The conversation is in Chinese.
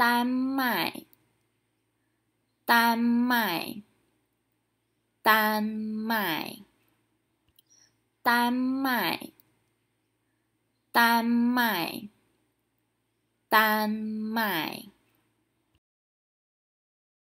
丹麦，丹麦，丹麦，丹麦，丹麦，丹麦。